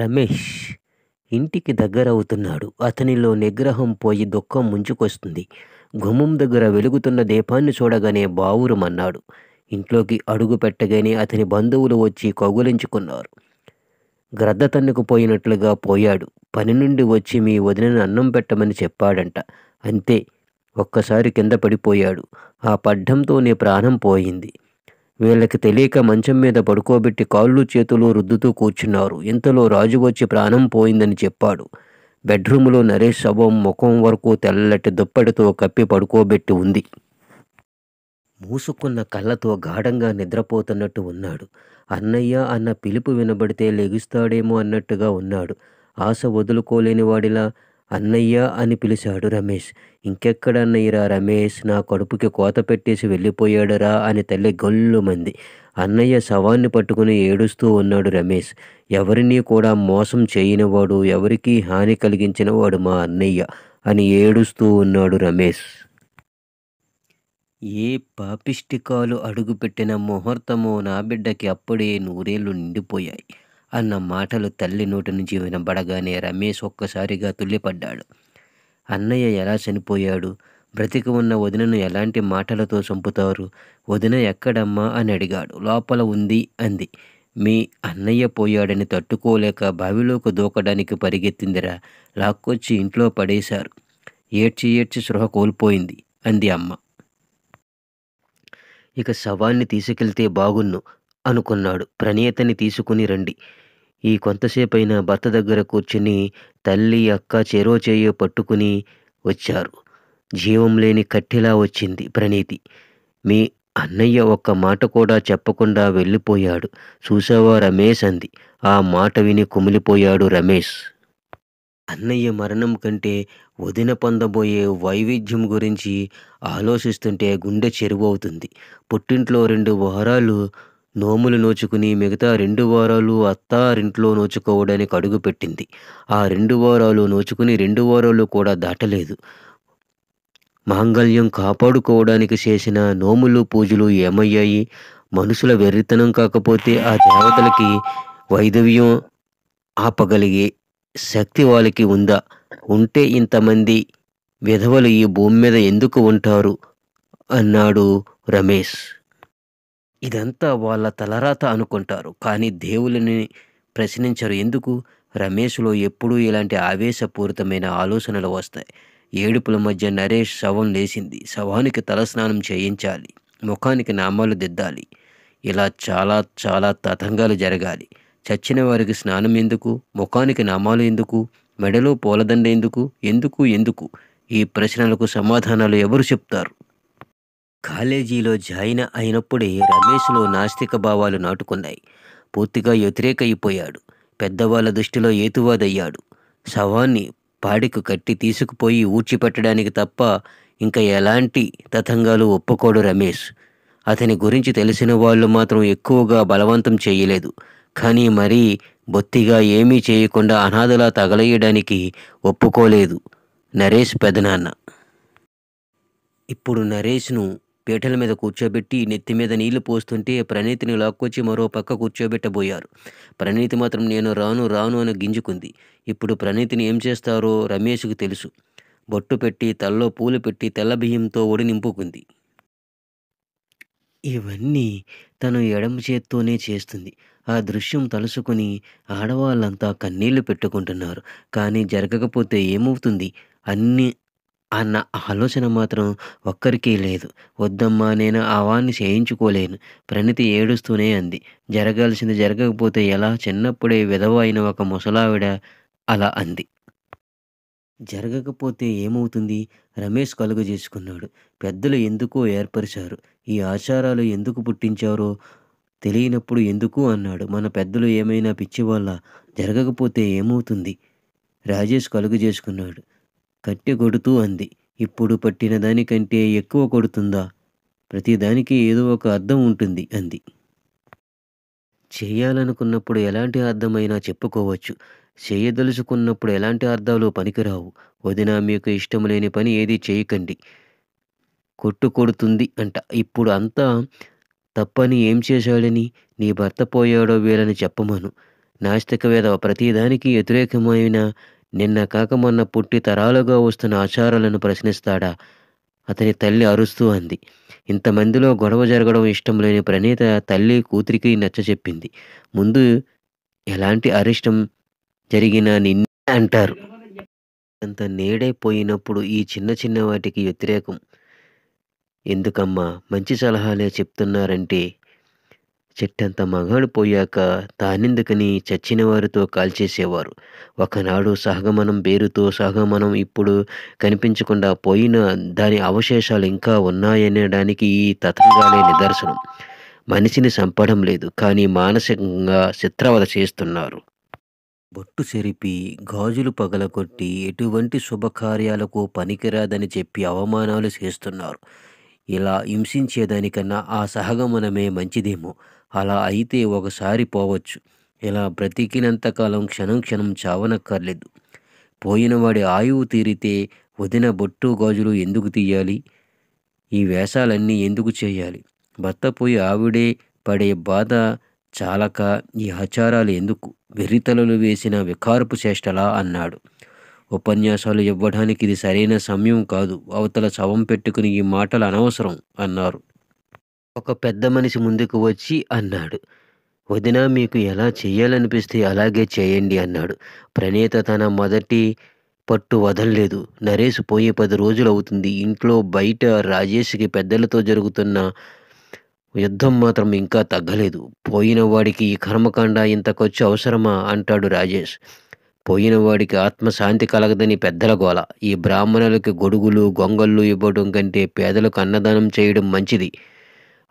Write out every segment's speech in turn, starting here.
రమేష్ ఇంటికి దగ్గరవుతున్నాడు అతనిలో నిగ్రహం పోయి దుఃఖం ముంచుకొస్తుంది గుమ్మం దగ్గర వెలుగుతున్న దీపాన్ని చూడగానే బావురమన్నాడు ఇంట్లోకి అడుగు పెట్టగానే అతని బంధువులు వచ్చి కౌగులించుకున్నారు గ్రద్ద తన్నుకుపోయినట్లుగా పోయాడు పని నుండి వచ్చి మీ వదిన అన్నం పెట్టమని చెప్పాడంట అంతే ఒక్కసారి కింద పడిపోయాడు ఆ పడ్డంతోనే ప్రాణం పోయింది వీళ్ళకి తెలియక మంచం మీద పడుకోబెట్టి కాళ్ళు చేతులు రుద్దుతూ కూర్చున్నారు ఇంతలో రాజు వచ్చి ప్రాణం పోయిందని చెప్పాడు బెడ్రూములో నరేష్ శవం ముఖం వరకు తెల్లటి దుప్పటితో కప్పి పడుకోబెట్టి ఉంది మూసుకున్న కళ్ళతో గాఢంగా నిద్రపోతున్నట్టు ఉన్నాడు అన్నయ్య అన్న పిలుపు వినబడితే లెగుస్తాడేమో అన్నట్టుగా ఉన్నాడు ఆశ వదులుకోలేని వాడిలా అన్నయ్య అని పిలిచాడు రమేష్ ఇంకెక్కడ అన్నయ్యరా రమేష్ నా కడుపుకి కోత పెట్టేసి వెళ్ళిపోయాడరా అని తల్లి గొల్లు మంది అన్నయ్య శవాన్ని పట్టుకుని ఏడుస్తూ ఉన్నాడు రమేష్ ఎవరిని కూడా మోసం చేయనివాడు ఎవరికీ హాని కలిగించినవాడు మా అన్నయ్య అని ఏడుస్తూ ఉన్నాడు రమేష్ ఏ పాపిష్టికాలు అడుగుపెట్టిన ముహూర్తమో నా బిడ్డకి అప్పుడే నూరేళ్లు నిండిపోయాయి అన్న మాటలు తల్లి నోటి నుంచి వినబడగానే రమేష్ ఒక్కసారిగా తుల్లిపడ్డాడు అన్నయ్య ఎలా చనిపోయాడు బ్రతికి ఉన్న వదినను ఎలాంటి మాటలతో చంపుతారు వదిన ఎక్కడమ్మా అని అడిగాడు లోపల ఉంది అంది మీ అన్నయ్య పోయాడని తట్టుకోలేక బావిలోకి దూకడానికి పరిగెత్తిందిరా లాక్కొచ్చి ఇంట్లో పడేశారు ఏడ్చి ఏడ్చి సృహ కోల్పోయింది అంది అమ్మ ఇక శవాన్ని తీసుకెళ్తే బాగున్ను అనుకున్నాడు ప్రణీతని తీసుకుని రండి ఈ కొంతసేపైన భర్త దగ్గర కూర్చుని తల్లి అక్క చెరో చేయో పట్టుకుని వచ్చారు జీవం లేని కట్టిలా వచ్చింది ప్రణీతి మీ అన్నయ్య ఒక్క మాట కూడా చెప్పకుండా వెళ్ళిపోయాడు చూసావా రమేష్ అంది ఆ మాట విని కుమిలిపోయాడు రమేష్ అన్నయ్య మరణం కంటే వదిన పొందబోయే వైవిధ్యం గురించి ఆలోచిస్తుంటే గుండె చెరువవుతుంది పుట్టింట్లో రెండు వారాలు నోములు నోచుకుని మిగతా రెండు వారాలు అత్తారింట్లో నోచుకోవడానికి అడుగుపెట్టింది ఆ రెండు వారాలు నోచుకుని రెండు వారాలు కూడా దాటలేదు మాంగళ్యం కాపాడుకోవడానికి చేసిన నోములు పూజలు ఏమయ్యాయి మనుషుల వెర్రితనం కాకపోతే ఆ దేవతలకి వైదవ్యం ఆపగలిగే శక్తి వాళ్ళకి ఉందా ఉంటే ఇంతమంది విధవలు ఈ భూమి మీద ఎందుకు ఉంటారు అన్నాడు రమేష్ ఇదంతా వాళ్ళ తలరాత అనుకుంటారు కానీ దేవుళ్ళని ప్రశ్నించరు ఎందుకు రమేష్లో ఎప్పుడూ ఇలాంటి ఆవేశపూరితమైన ఆలోచనలు వస్తాయి ఏడుపుల మధ్య నరేష్ శవం లేచింది శవానికి తలస్నానం చేయించాలి ముఖానికి నామాలు దిద్దాలి ఇలా చాలా చాలా తతంగాలు జరగాలి చచ్చిన వారికి స్నానం ఎందుకు ముఖానికి నామాలు ఎందుకు మెడలో పూలదండ ఎందుకు ఎందుకు ఎందుకు ఈ ప్రశ్నలకు సమాధానాలు ఎవరు చెప్తారు కాలేజీలో జాయిన్ అయినప్పుడే రమేష్లో నాస్తిక భావాలు నాటుకున్నాయి పూర్తిగా వ్యతిరేకైపోయాడు పెద్దవాళ్ళ దృష్టిలో ఏతువాదయ్యాడు శవాన్ని పాడికి కట్టి తీసుకుపోయి ఊడ్చిపెట్టడానికి తప్ప ఇంకా ఎలాంటి తతంగాలు ఒప్పుకోడు రమేష్ అతని గురించి తెలిసిన వాళ్ళు మాత్రం ఎక్కువగా బలవంతం చేయలేదు కానీ మరీ బొత్తిగా ఏమీ చేయకుండా అనాథలా తగలయ్యడానికి ఒప్పుకోలేదు నరేష్ పెదనాన్న ఇప్పుడు నరేష్ను పీటల మీద కూర్చోబెట్టి నెత్తి మీద నీళ్లు పోస్తుంటే ప్రణీతిని లాక్కొచ్చి మరో పక్క కూర్చోబెట్టబోయారు ప్రణీతి మాత్రం నేను రాను రాను అని గింజుకుంది ఇప్పుడు ప్రణీతిని ఏం చేస్తారో రమేష్కు తెలుసు బొట్టు పెట్టి తల్లో పూలు పెట్టి తెల్ల బియ్యంతో ఒడి నింపుకుంది ఇవన్నీ తను ఎడమ చేత్తోనే చేస్తుంది ఆ దృశ్యం తలుసుకుని ఆడవాళ్ళంతా కన్నీళ్లు పెట్టుకుంటున్నారు కానీ జరగకపోతే ఏమవుతుంది అన్నీ అన్న ఆలోచన మాత్రం ఒక్కరికీ లేదు వద్దమ్మా నేను అవాన్ని చేయించుకోలేను ప్రణితి ఏడుస్తూనే అంది జరగాల్సింది జరగకపోతే ఎలా చిన్నప్పుడే విధవ అయిన ఒక ముసలావిడ అలా అంది జరగకపోతే ఏమవుతుంది రమేష్ కలుగజేసుకున్నాడు పెద్దలు ఎందుకో ఏర్పరిచారు ఈ ఆచారాలు ఎందుకు పుట్టించారో తెలియనప్పుడు ఎందుకు అన్నాడు మన పెద్దలు ఏమైనా పిచ్చి వల్ల జరగకపోతే ఏమవుతుంది రాజేష్ కలుగు చేసుకున్నాడు కట్టె కొడుతూ అంది ఇప్పుడు పట్టిన దానికంటే ఎక్కువ కొడుతుందా ప్రతిదానికి ఏదో ఒక అర్థం ఉంటుంది అంది చేయాలనుకున్నప్పుడు ఎలాంటి అర్థమైనా చెప్పుకోవచ్చు చేయదలుచుకున్నప్పుడు ఎలాంటి అర్థాలు పనికిరావు వదిన మీకు ఇష్టం లేని పని ఏది చేయకండి కొట్టు కొడుతుంది అంట ఇప్పుడు అంతా తప్పని ఏం చేశాడని నీ భర్త పోయాడో వీళ్ళని చెప్పమను నాస్తికవేద ప్రతిదానికి వ్యతిరేకమైన నిన్న కాక మొన్న పుట్టి తరాలుగా వస్తున్న ఆచారాలను ప్రశ్నిస్తాడా అతని తల్లి అరుస్తూ అంది ఇంతమందిలో గొడవ జరగడం ఇష్టం లేని ప్రణీత తల్లి కూతురికి నచ్చచెప్పింది ముందు ఎలాంటి అరిష్టం జరిగినా నిన్నే అంటారు అంత నేడైపోయినప్పుడు ఈ చిన్న చిన్న వాటికి వ్యతిరేకం ఎందుకమ్మా మంచి సలహాలే చెప్తున్నారంటే చెట్టంత మగాడు పోయాక తానెందుకని చచ్చిన వారితో కాల్చేసేవారు ఒకనాడు సహగమనం బేరుతో సహగమనం ఇప్పుడు కనిపించకుండా పోయిన దాని అవశేషాలు ఇంకా ఉన్నాయనడానికి ఈ తతంగానే నిదర్శనం మనిషిని చంపడం లేదు కానీ మానసికంగా చిత్రవద చేస్తున్నారు బొట్టు చెరిపి గాజులు పగలగొట్టి ఎటువంటి శుభకార్యాలకు పనికిరాదని చెప్పి అవమానాలు చేస్తున్నారు ఇలా హింసించేదానికన్నా ఆ సహగమనమే మంచిదేమో అలా అయితే ఒకసారి పోవచ్చు ఇలా బ్రతికినంతకాలం క్షణం క్షణం చావనక్కర్లేదు పోయినవాడి ఆయువు తీరితే వదిన బొట్టు గాజులు ఎందుకు తీయాలి ఈ వేషాలన్నీ ఎందుకు చేయాలి భర్త పోయి ఆవిడే పడే బాధ చాలక ఈ ఆచారాలు ఎందుకు వెర్రితలలు వేసిన వికారపు చేష్టలా అన్నాడు ఉపన్యాసాలు ఇవ్వడానికి ఇది సరైన సమయం కాదు అవతల శవం పెట్టుకుని ఈ మాటలు అనవసరం అన్నారు ఒక పెద్ద మనిషి ముందుకు వచ్చి అన్నాడు వదిన మీకు ఎలా చేయాలనిపిస్తే అలాగే చేయండి అన్నాడు ప్రణేత తన మొదటి పట్టు వదలలేదు నరేష్ పోయి పది రోజులు అవుతుంది ఇంట్లో బయట రాజేష్కి పెద్దలతో జరుగుతున్న యుద్ధం మాత్రం ఇంకా తగ్గలేదు పోయిన వాడికి ఈ కర్మకాండ ఇంత ఖర్చు అవసరమా అంటాడు రాజేష్ పోయిన వాడికి ఆత్మశాంతి కలగదని పెద్దల గోల ఈ బ్రాహ్మణులకి గొడుగులు గొంగళ్ళు ఇవ్వడం కంటే పేదలకు అన్నదానం చేయడం మంచిది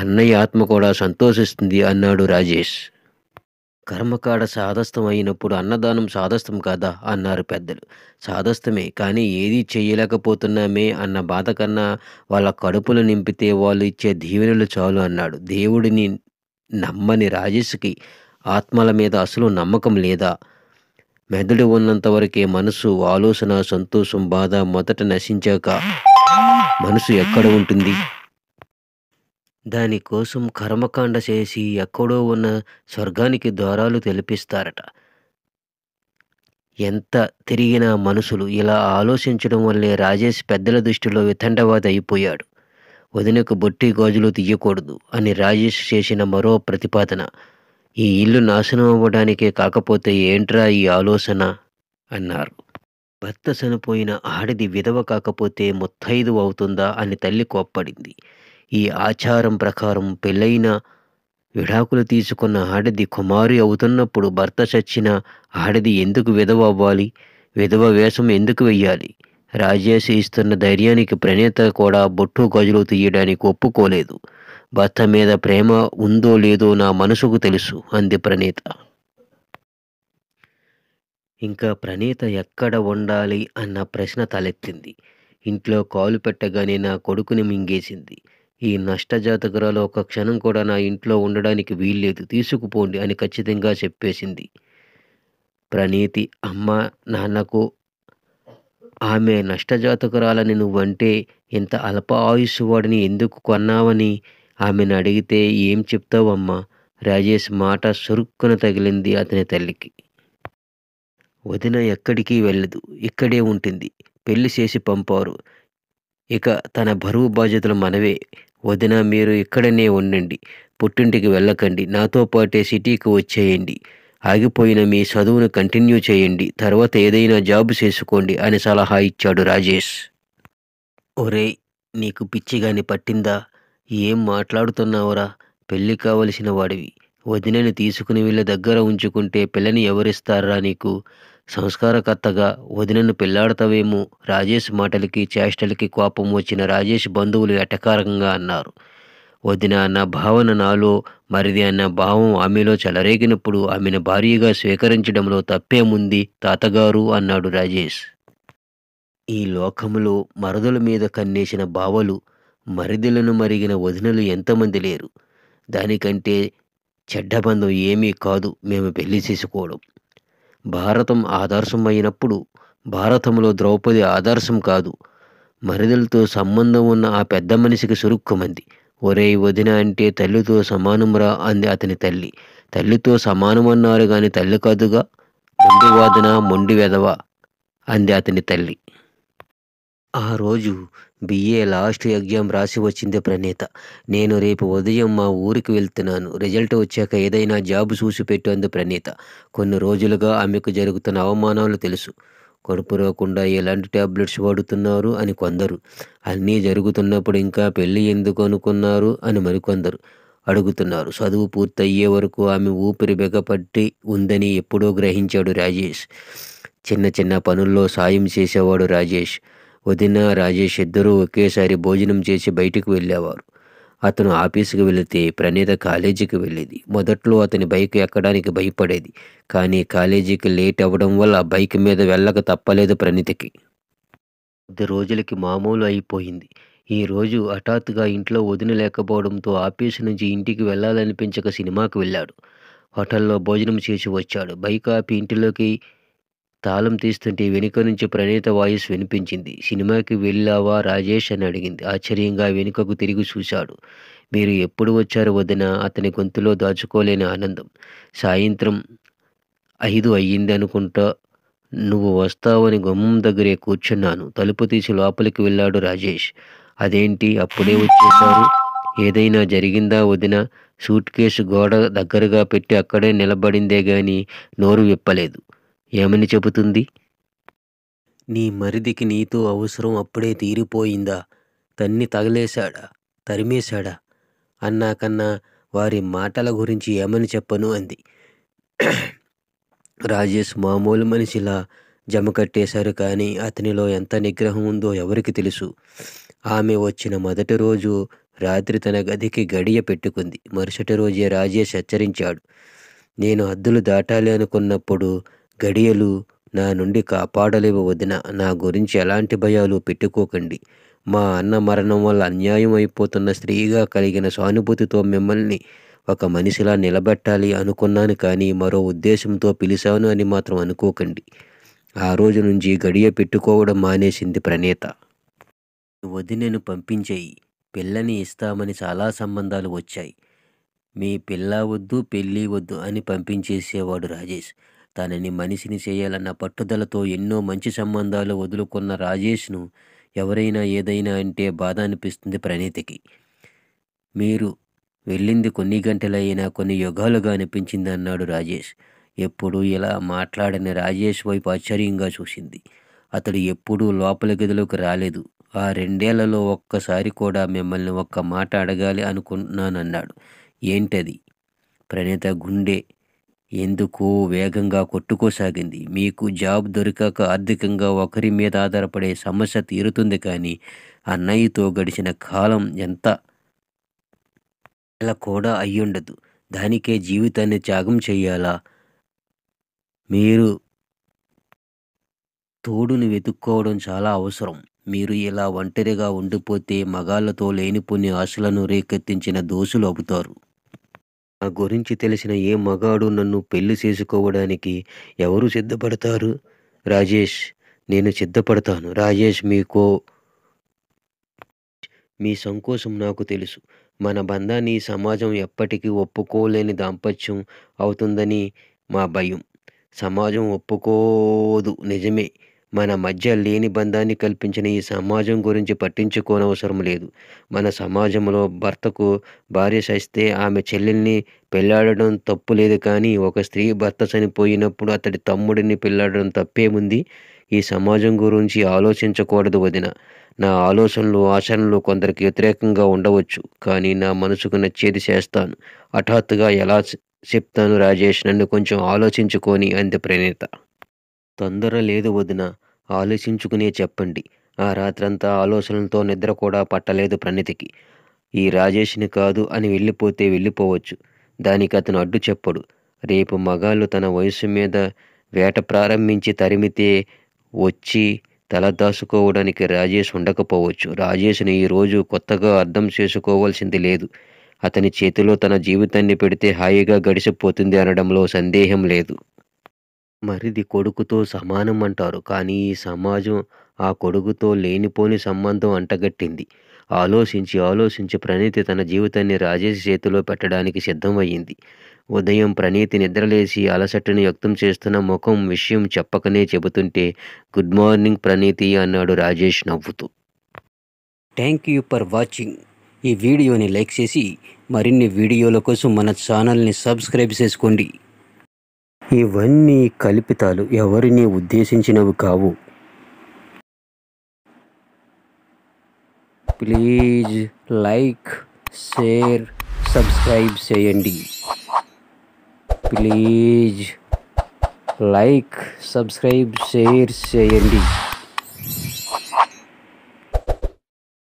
అన్నయ్య ఆత్మ కూడా సంతోషిస్తుంది అన్నాడు రాజేష్ కర్మకాడ సాధస్థం అయినప్పుడు అన్నదానం సాధస్థం కాదా అన్నారు పెద్దలు సాధస్థమే కానీ ఏది చేయలేకపోతున్నామే అన్న బాధ కన్నా వాళ్ళ కడుపులు నింపితే వాళ్ళు ఇచ్చే దీవెనలు చాలు అన్నాడు దేవుడిని నమ్మని రాజేష్కి ఆత్మల మీద అసలు నమ్మకం లేదా మెదడు ఉన్నంత వరకే మనసు ఆలోచన సంతోషం బాధ మొదట నశించాక మనసు ఎక్కడ ఉంటుంది దానికోసం కర్మకాండ చేసి ఎక్కడో ఉన్న స్వర్గానికి ద్వారాలు తెలిపిస్తారట ఎంత తిరిగినా మనుషులు ఇలా ఆలోచించడం వల్లే రాజేష్ పెద్దల దృష్టిలో వితండవాది అయిపోయాడు వదినకు బొట్టి గాజులు తీయకూడదు అని రాజేష్ చేసిన మరో ప్రతిపాదన ఈ ఇల్లు నాశనం అవ్వడానికే కాకపోతే ఏంట్రా ఈ ఆలోచన అన్నారు భర్త చనిపోయిన ఆడిది విధవ కాకపోతే ముత్తైదు అవుతుందా అని తల్లి కోప్పడింది ఈ ఆచారం ప్రకారం పెళ్ళైన విడాకులు తీసుకున్న ఆడది కుమారి అవుతున్నప్పుడు భర్త చచ్చిన ఆడది ఎందుకు విధవ అవ్వాలి విధవ వేషం ఎందుకు వెయ్యాలి రాజేసి ఇస్తున్న ధైర్యానికి ప్రణేత కూడా బొట్టు గజులు తీయడానికి ఒప్పుకోలేదు భర్త మీద ప్రేమ ఉందో లేదో నా మనసుకు తెలుసు అంది ప్రణీత ఇంకా ప్రణీత ఎక్కడ ఉండాలి అన్న ప్రశ్న తలెత్తింది ఇంట్లో కాలు పెట్టగానే నా కొడుకుని మింగేసింది ఈ నష్టజాతకురాలు ఒక క్షణం కూడా నా ఇంట్లో ఉండడానికి వీల్లేదు తీసుకుపోండి అని ఖచ్చితంగా చెప్పేసింది ప్రణీతి అమ్మ నాన్నకు ఆమె నష్టజాతకురాలని నువ్వంటే ఇంత అల్ప వాడిని ఎందుకు కొన్నావని ఆమెను అడిగితే ఏం చెప్తావమ్మా రాజేష్ మాట సురుక్కున తగిలింది అతని తల్లికి వదిన ఎక్కడికి వెళ్ళదు ఇక్కడే ఉంటుంది పెళ్లి చేసి పంపారు ఇక తన బరువు బాధ్యతలు మనవే వదిన మీరు ఇక్కడనే ఉండండి పుట్టింటికి వెళ్ళకండి నాతో పాటే సిటీకి వచ్చేయండి ఆగిపోయిన మీ చదువును కంటిన్యూ చేయండి తర్వాత ఏదైనా జాబ్ చేసుకోండి అని సలహా ఇచ్చాడు రాజేష్ ఒరే నీకు పిచ్చిగాని పట్టిందా ఏం మాట్లాడుతున్నావురా పెళ్ళి కావలసిన వాడివి వదినని తీసుకుని వీళ్ళ దగ్గర ఉంచుకుంటే పిల్లని ఎవరిస్తారా నీకు సంస్కారకర్తగా వదినను పెళ్లాడతావేమో రాజేష్ మాటలకి చేష్టలకి కోపం వచ్చిన రాజేష్ బంధువులు ఎటకారంగా అన్నారు వదిన అన్న భావన నాలో మరిది అన్న భావం ఆమెలో చెలరేగినప్పుడు ఆమెను భార్యగా స్వీకరించడంలో తప్పేముంది తాతగారు అన్నాడు రాజేష్ ఈ లోకంలో మరదల మీద కన్నేసిన బావలు మరిదిలను మరిగిన వదినలు ఎంతమంది లేరు దానికంటే చెడ్డ బంధం ఏమీ కాదు మేము పెళ్లి చేసుకోవడం భారతం ఆదర్శం అయినప్పుడు భారతంలో ద్రౌపది ఆదర్శం కాదు మరిదలతో సంబంధం ఉన్న ఆ పెద్ద మనిషికి సురుక్కుమంది ఒరే వదిన అంటే తల్లితో సమానంరా అంది అతని తల్లి తల్లితో సమానమన్నారు కానీ తల్లి కాదుగా మొండి వాదన మొండి వెదవ అంది అతని తల్లి ఆ రోజు బీఏ లాస్ట్ ఎగ్జామ్ రాసి వచ్చింది ప్రణీత నేను రేపు ఉదయం మా ఊరికి వెళ్తున్నాను రిజల్ట్ వచ్చాక ఏదైనా జాబ్ చూసి పెట్టు అంది ప్రణీత కొన్ని రోజులుగా ఆమెకు జరుగుతున్న అవమానాలు తెలుసు కడుపు రాకుండా ఎలాంటి ట్యాబ్లెట్స్ వాడుతున్నారు అని కొందరు అన్నీ జరుగుతున్నప్పుడు ఇంకా పెళ్ళి ఎందుకు అనుకున్నారు అని మరికొందరు అడుగుతున్నారు చదువు పూర్తయ్యే వరకు ఆమె ఊపిరి బెగపట్టి ఉందని ఎప్పుడో గ్రహించాడు రాజేష్ చిన్న చిన్న పనుల్లో సాయం చేసేవాడు రాజేష్ వదిన రాజేష్ ఇద్దరూ ఒకేసారి భోజనం చేసి బయటకు వెళ్ళేవారు అతను ఆఫీసుకు వెళితే ప్రణీత కాలేజీకి వెళ్ళేది మొదట్లో అతని బైక్ ఎక్కడానికి భయపడేది కానీ కాలేజీకి లేట్ అవ్వడం వల్ల బైక్ మీద వెళ్ళక తప్పలేదు ప్రణీతకి కొద్ది రోజులకి మామూలు అయిపోయింది ఈ రోజు హఠాత్తుగా ఇంట్లో వదిన లేకపోవడంతో ఆఫీసు నుంచి ఇంటికి వెళ్ళాలనిపించక సినిమాకి వెళ్ళాడు హోటల్లో భోజనం చేసి వచ్చాడు బైక్ ఆపి ఇంటిలోకి తాళం తీస్తుంటే వెనుక నుంచి ప్రణీత వాయిస్ వినిపించింది సినిమాకి వెళ్ళావా రాజేష్ అని అడిగింది ఆశ్చర్యంగా వెనుకకు తిరిగి చూశాడు మీరు ఎప్పుడు వచ్చారు వదిన అతని గొంతులో దాచుకోలేని ఆనందం సాయంత్రం ఐదు అయ్యింది అనుకుంటా నువ్వు వస్తావని గుమ్మం దగ్గరే కూర్చున్నాను తలుపు తీసి లోపలికి వెళ్ళాడు రాజేష్ అదేంటి అప్పుడే వచ్చేశారు ఏదైనా జరిగిందా వదిన సూట్ కేసు గోడ దగ్గరగా పెట్టి అక్కడే నిలబడిందే గాని నోరు విప్పలేదు ఏమని చెబుతుంది నీ మరిదికి నీతో అవసరం అప్పుడే తీరిపోయిందా తన్ని తగలేశాడా తరిమేశాడా అన్నాకన్నా వారి మాటల గురించి ఏమని చెప్పను అంది రాజేష్ మామూలు మనిషిలా జమ కట్టేశారు కానీ అతనిలో ఎంత నిగ్రహం ఉందో ఎవరికి తెలుసు ఆమె వచ్చిన మొదటి రోజు రాత్రి తన గదికి గడియ పెట్టుకుంది మరుసటి రోజే రాజేష్ హెచ్చరించాడు నేను హద్దులు దాటాలి అనుకున్నప్పుడు గడియలు నా నుండి కాపాడలేవు వదిన నా గురించి ఎలాంటి భయాలు పెట్టుకోకండి మా అన్న మరణం వల్ల అన్యాయం అయిపోతున్న స్త్రీగా కలిగిన సానుభూతితో మిమ్మల్ని ఒక మనిషిలా నిలబెట్టాలి అనుకున్నాను కానీ మరో ఉద్దేశంతో పిలిచాను అని మాత్రం అనుకోకండి ఆ రోజు నుంచి గడియ పెట్టుకోవడం మానేసింది ప్రణేత వదినను పంపించేయి పిల్లని ఇస్తామని చాలా సంబంధాలు వచ్చాయి మీ పిల్ల వద్దు పెళ్ళి వద్దు అని పంపించేసేవాడు రాజేష్ తనని మనిషిని చేయాలన్న పట్టుదలతో ఎన్నో మంచి సంబంధాలు వదులుకున్న రాజేష్ను ఎవరైనా ఏదైనా అంటే బాధ అనిపిస్తుంది ప్రణీతికి మీరు వెళ్ళింది కొన్ని గంటలైనా కొన్ని యుగాలుగా అనిపించింది అన్నాడు రాజేష్ ఎప్పుడు ఇలా మాట్లాడని రాజేష్ వైపు ఆశ్చర్యంగా చూసింది అతడు ఎప్పుడూ లోపల గదిలోకి రాలేదు ఆ రెండేళ్లలో ఒక్కసారి కూడా మిమ్మల్ని ఒక్క మాట అడగాలి అనుకుంటున్నానన్నాడు ఏంటది ప్రణీత గుండె ఎందుకు వేగంగా కొట్టుకోసాగింది మీకు జాబ్ దొరికాక ఆర్థికంగా ఒకరి మీద ఆధారపడే సమస్య తీరుతుంది కానీ అన్నయ్యతో గడిచిన కాలం ఎంత అలా కూడా అయ్యుండదు దానికే జీవితాన్ని త్యాగం చేయాలా మీరు తోడుని వెతుక్కోవడం చాలా అవసరం మీరు ఇలా ఒంటరిగా ఉండిపోతే మగాళ్లతో లేనిపోని ఆశలను రేకెత్తించిన దోషులు అవుతారు నా గురించి తెలిసిన ఏ మగాడు నన్ను పెళ్లి చేసుకోవడానికి ఎవరు సిద్ధపడతారు రాజేష్ నేను సిద్ధపడతాను రాజేష్ మీకో మీ సంకోచం నాకు తెలుసు మన బంధాన్ని సమాజం ఎప్పటికీ ఒప్పుకోలేని దాంపత్యం అవుతుందని మా భయం సమాజం ఒప్పుకోదు నిజమే మన మధ్య లేని బంధాన్ని కల్పించిన ఈ సమాజం గురించి పట్టించుకోనవసరం లేదు మన సమాజంలో భర్తకు భార్య చస్తే ఆమె చెల్లెల్ని పెళ్ళాడడం తప్పు లేదు కానీ ఒక స్త్రీ భర్త చనిపోయినప్పుడు అతడి తమ్ముడిని పెళ్ళాడడం తప్పేముంది ఈ సమాజం గురించి ఆలోచించకూడదు వదిన నా ఆలోచనలు ఆచరణలు కొందరికి వ్యతిరేకంగా ఉండవచ్చు కానీ నా మనసుకు నచ్చేది చేస్తాను హఠాత్తుగా ఎలా చెప్తాను రాజేష్ నన్ను కొంచెం ఆలోచించుకొని అంది ప్రణీత తొందర లేదు వదిన ఆలోచించుకునే చెప్పండి ఆ రాత్రంతా ఆలోచనలతో నిద్ర కూడా పట్టలేదు ప్రణితికి ఈ రాజేష్ని కాదు అని వెళ్ళిపోతే వెళ్ళిపోవచ్చు దానికి అతను అడ్డు చెప్పడు రేపు మగాళ్ళు తన వయసు మీద వేట ప్రారంభించి తరిమితే వచ్చి తల దాచుకోవడానికి రాజేష్ ఉండకపోవచ్చు రాజేష్ని ఈరోజు కొత్తగా అర్థం చేసుకోవాల్సింది లేదు అతని చేతిలో తన జీవితాన్ని పెడితే హాయిగా గడిచిపోతుంది అనడంలో సందేహం లేదు మరిది కొడుకుతో సమానం అంటారు. కానీ ఈ సమాజం ఆ కొడుకుతో లేనిపోని సంబంధం అంటగట్టింది. ఆలోచించి ఆలోచించి ప్రణీతి తన జీవితాన్ని రాజేష్ చేతిలో పెట్టడానికి సిద్ధం అయింది. ఉదయం ప్రణీతి నిద్రలేసి అలసటను వ్యక్తం చేస్తున్న ముఖం విషయం చెప్పకనే చెబుతుంటే గుడ్ మార్నింగ్ ప్రణీతి అన్నాడు రాజేష్ నవ్వుతూ. థ్యాంక్ యూ ఫర్ వాచింగ్ ఈ వీడియోని లైక్ చేసి మరిన్ని వీడియోల కోసం మన ఛానల్ని సబ్స్క్రైబ్ చేసుకోండి. ఇవన్నీ కల్పితాలు ఎవరిని ఉద్దేశించినవి కావు ప్లీజ్ లైక్ షేర్ సబ్స్క్రైబ్ చేయండి ప్లీజ్ లైక్ సబ్స్క్రైబ్ షేర్ చేయండి